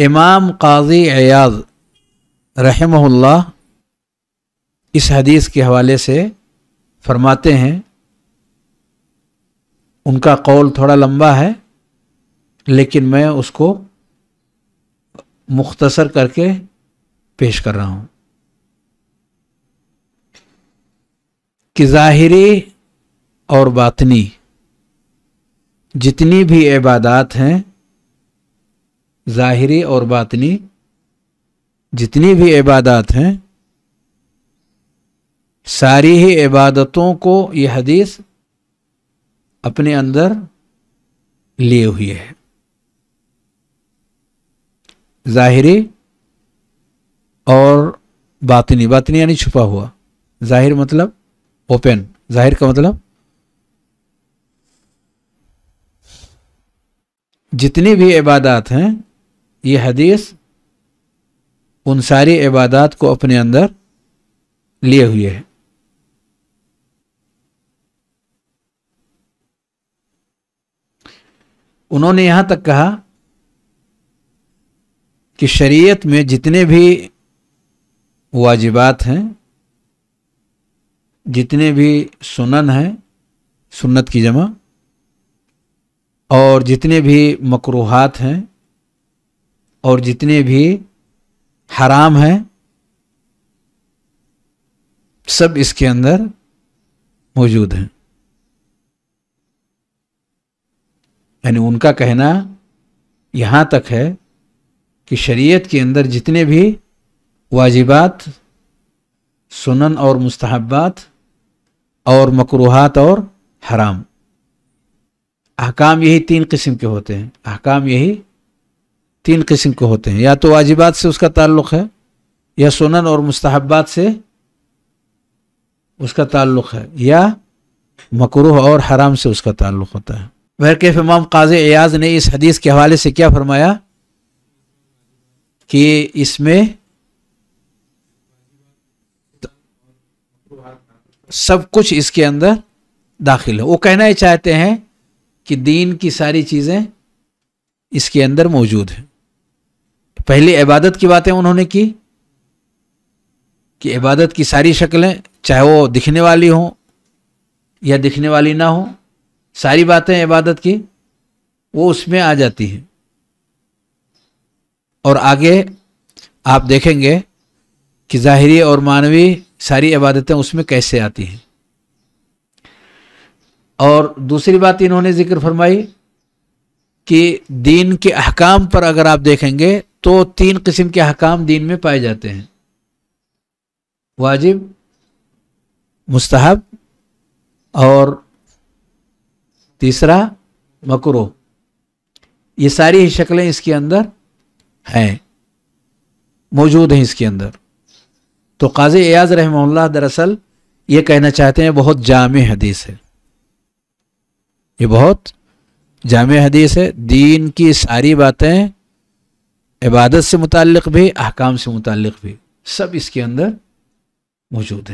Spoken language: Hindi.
इमाम काजी अयाज रहमहुल्ला इस हदीस के हवाले से फरमाते हैं उनका कौल थोड़ा लंबा है लेकिन मैं उसको मुख्तसर करके पेश कर रहा हूँ कि ज़ाहरी और बातनी जितनी भी इबादत हैं ज़ाहरी और बातनी जितनी भी इबादत हैं सारी ही इबादतों को ये हदीस अपने अंदर लिए हुई है ज़ाहिरी और बातनी बातनी यानी छुपा हुआ ज़ाहिर मतलब ओपन ज़ाहिर का मतलब जितनी भी इबादत हैं ये हदीस उन सारी इबादत को अपने अंदर लिए हुए है उन्होंने यहाँ तक कहा कि शरीयत में जितने भी वाजिबात हैं जितने भी सुनन हैं सुन्नत की जमा और जितने भी मकरूहत हैं और जितने भी हराम हैं सब इसके अंदर मौजूद हैं यानी उनका कहना यहाँ तक है कि शरीयत के अंदर जितने भी वाजिबात सुनन और मुस्तहबात और मकरूहत और हराम अहकाम यही तीन किस्म के होते हैं अहकाम यही तीन किस्म के होते हैं या तो वाजिबात से उसका ताल्लुक़ है या सुनन और मुस्तहबात से उसका ताल्लुक़ है या मकरूह और हराम से उसका ताल्लुक़ होता है के इमाम काज एयाज ने इस हदीस के हवाले से क्या फरमाया कि इसमें सब कुछ इसके अंदर दाखिल है वो कहना ही चाहते हैं कि दीन की सारी चीज़ें इसके अंदर मौजूद हैं पहले इबादत की बातें उन्होंने की कि इबादत की सारी शक्लें चाहे वो दिखने वाली हों या दिखने वाली ना हो सारी बातें इबादत की वो उसमें आ जाती हैं और आगे आप देखेंगे कि ज़ाहरी और मानवी सारी इबादतें उसमें कैसे आती हैं और दूसरी बात इन्होंने जिक्र फरमाई कि दीन के अहकाम पर अगर आप देखेंगे तो तीन किस्म के हकाम दीन में पाए जाते हैं वाजिब मुस्तहब और तीसरा मकरो ये सारी ही शक्लें इसके अंदर हैं मौजूद हैं इसके अंदर तो काजी एयाज रहमल्ला दरअसल ये कहना चाहते हैं बहुत जाम हदीस है ये बहुत जाम हदीस है दीन की सारी बातें इबादत से मुतक़ भी अहकाम से मुतक़ भी सब इसके अंदर मौजूद हैं